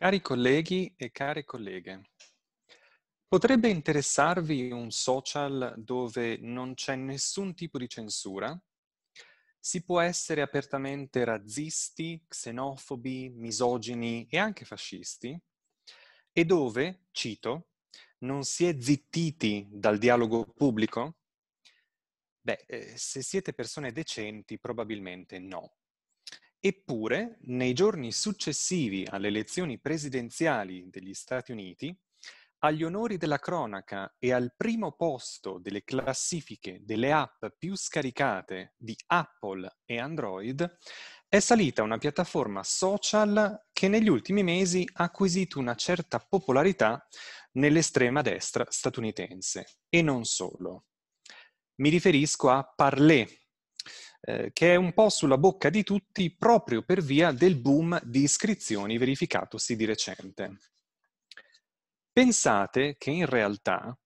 Cari colleghi e care colleghe, potrebbe interessarvi un social dove non c'è nessun tipo di censura? Si può essere apertamente razzisti, xenofobi, misogini e anche fascisti? E dove, cito, non si è zittiti dal dialogo pubblico? Beh, eh, se siete persone decenti, probabilmente no. Eppure, nei giorni successivi alle elezioni presidenziali degli Stati Uniti, agli onori della cronaca e al primo posto delle classifiche delle app più scaricate di Apple e Android, è salita una piattaforma social che negli ultimi mesi ha acquisito una certa popolarità nell'estrema destra statunitense. E non solo. Mi riferisco a Parlé, eh, che è un po' sulla bocca di tutti proprio per via del boom di iscrizioni verificatosi di recente. Pensate che in realtà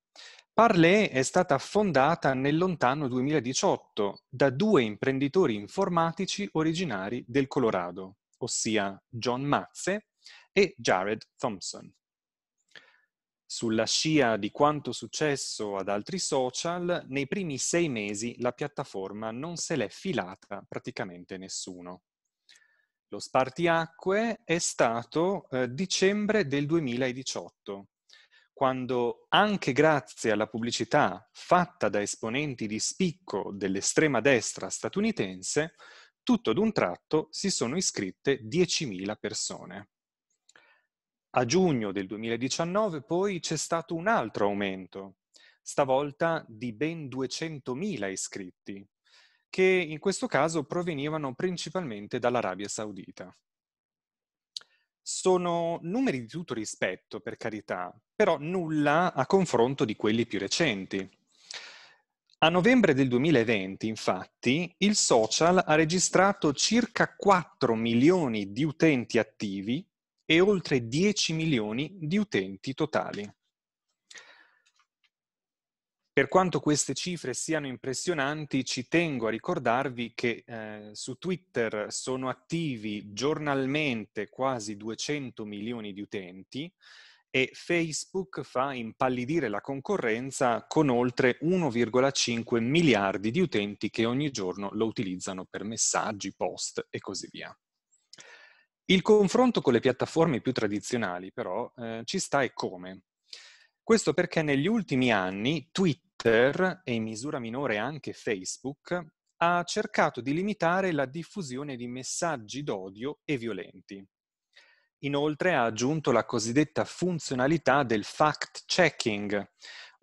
Parlé è stata fondata nel lontano 2018 da due imprenditori informatici originari del Colorado, ossia John Mazze e Jared Thompson sulla scia di quanto successo ad altri social, nei primi sei mesi la piattaforma non se l'è filata praticamente nessuno. Lo spartiacque è stato eh, dicembre del 2018, quando anche grazie alla pubblicità fatta da esponenti di spicco dell'estrema destra statunitense, tutto ad un tratto si sono iscritte 10.000 persone. A giugno del 2019 poi c'è stato un altro aumento, stavolta di ben 200.000 iscritti, che in questo caso provenivano principalmente dall'Arabia Saudita. Sono numeri di tutto rispetto, per carità, però nulla a confronto di quelli più recenti. A novembre del 2020, infatti, il social ha registrato circa 4 milioni di utenti attivi e oltre 10 milioni di utenti totali. Per quanto queste cifre siano impressionanti, ci tengo a ricordarvi che eh, su Twitter sono attivi giornalmente quasi 200 milioni di utenti e Facebook fa impallidire la concorrenza con oltre 1,5 miliardi di utenti che ogni giorno lo utilizzano per messaggi, post e così via. Il confronto con le piattaforme più tradizionali però eh, ci sta e come. Questo perché negli ultimi anni Twitter e in misura minore anche Facebook ha cercato di limitare la diffusione di messaggi d'odio e violenti. Inoltre ha aggiunto la cosiddetta funzionalità del fact-checking,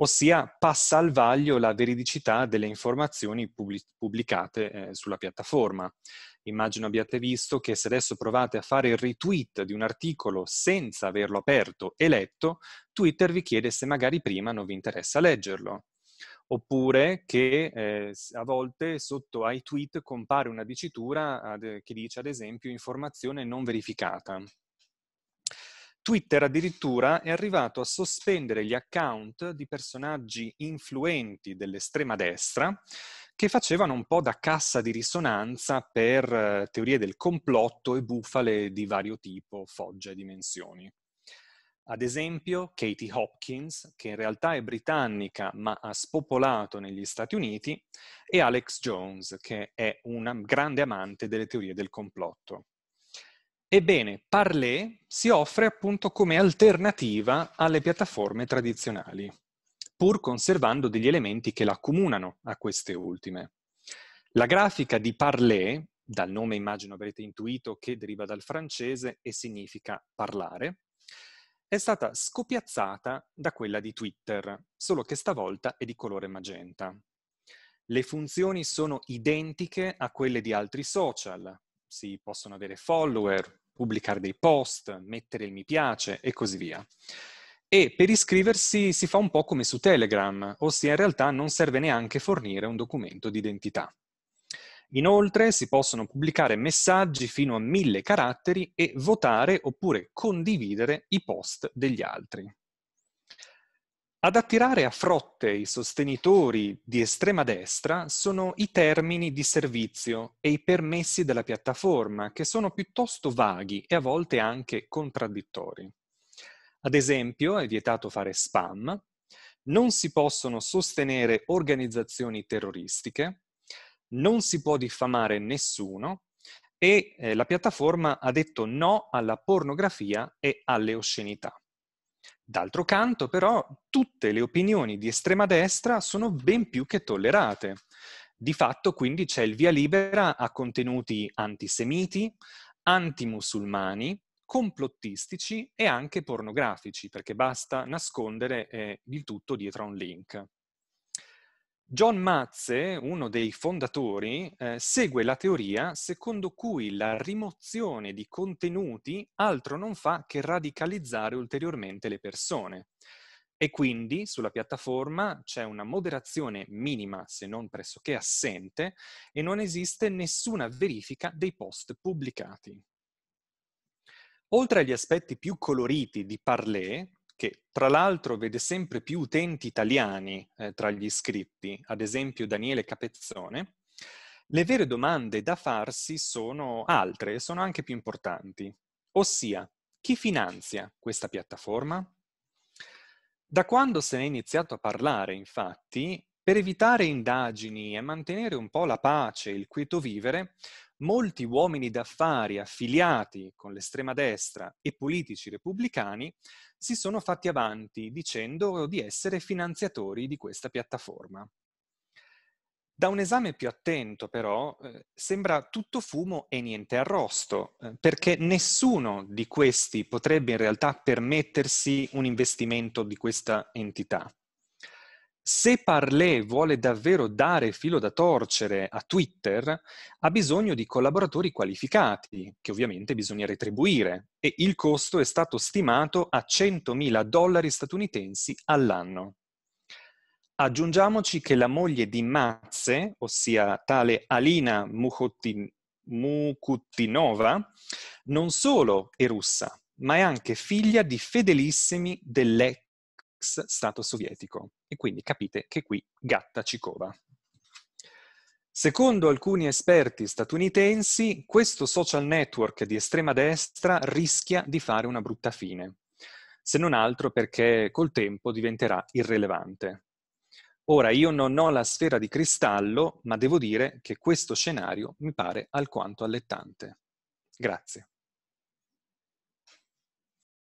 ossia passa al vaglio la veridicità delle informazioni pubblicate eh, sulla piattaforma. Immagino abbiate visto che se adesso provate a fare il retweet di un articolo senza averlo aperto e letto, Twitter vi chiede se magari prima non vi interessa leggerlo oppure che eh, a volte sotto ai tweet compare una dicitura ad, che dice ad esempio informazione non verificata. Twitter addirittura è arrivato a sospendere gli account di personaggi influenti dell'estrema destra che facevano un po' da cassa di risonanza per eh, teorie del complotto e bufale di vario tipo, foggia e dimensioni. Ad esempio, Katie Hopkins, che in realtà è britannica ma ha spopolato negli Stati Uniti, e Alex Jones, che è una grande amante delle teorie del complotto. Ebbene, Parler si offre appunto come alternativa alle piattaforme tradizionali, pur conservando degli elementi che la accomunano a queste ultime. La grafica di Parler, dal nome immagino avrete intuito che deriva dal francese e significa parlare, è stata scopiazzata da quella di Twitter, solo che stavolta è di colore magenta. Le funzioni sono identiche a quelle di altri social, si possono avere follower, pubblicare dei post, mettere il mi piace e così via. E per iscriversi si fa un po' come su Telegram, ossia in realtà non serve neanche fornire un documento d'identità. Inoltre si possono pubblicare messaggi fino a mille caratteri e votare oppure condividere i post degli altri. Ad attirare a frotte i sostenitori di estrema destra sono i termini di servizio e i permessi della piattaforma, che sono piuttosto vaghi e a volte anche contraddittori. Ad esempio, è vietato fare spam, non si possono sostenere organizzazioni terroristiche, non si può diffamare nessuno e eh, la piattaforma ha detto no alla pornografia e alle oscenità. D'altro canto, però, tutte le opinioni di estrema destra sono ben più che tollerate. Di fatto, quindi, c'è il via libera a contenuti antisemiti, antimusulmani, complottistici e anche pornografici, perché basta nascondere eh, il tutto dietro a un link. John Mazze, uno dei fondatori, eh, segue la teoria secondo cui la rimozione di contenuti altro non fa che radicalizzare ulteriormente le persone. E quindi sulla piattaforma c'è una moderazione minima, se non pressoché assente, e non esiste nessuna verifica dei post pubblicati. Oltre agli aspetti più coloriti di Parlé, che tra l'altro vede sempre più utenti italiani eh, tra gli iscritti, ad esempio Daniele Capezzone, le vere domande da farsi sono altre e sono anche più importanti, ossia chi finanzia questa piattaforma? Da quando se ne è iniziato a parlare, infatti, per evitare indagini e mantenere un po' la pace e il quieto vivere, molti uomini d'affari affiliati con l'estrema destra e politici repubblicani si sono fatti avanti dicendo di essere finanziatori di questa piattaforma. Da un esame più attento, però, eh, sembra tutto fumo e niente arrosto, eh, perché nessuno di questi potrebbe in realtà permettersi un investimento di questa entità. Se Parlé vuole davvero dare filo da torcere a Twitter, ha bisogno di collaboratori qualificati, che ovviamente bisogna retribuire, e il costo è stato stimato a 100.000 dollari statunitensi all'anno. Aggiungiamoci che la moglie di Mazze, ossia tale Alina Mukutinova, non solo è russa, ma è anche figlia di fedelissimi dell'ex ex Stato sovietico. E quindi capite che qui gatta ci cova. Secondo alcuni esperti statunitensi, questo social network di estrema destra rischia di fare una brutta fine, se non altro perché col tempo diventerà irrilevante. Ora, io non ho la sfera di cristallo, ma devo dire che questo scenario mi pare alquanto allettante. Grazie.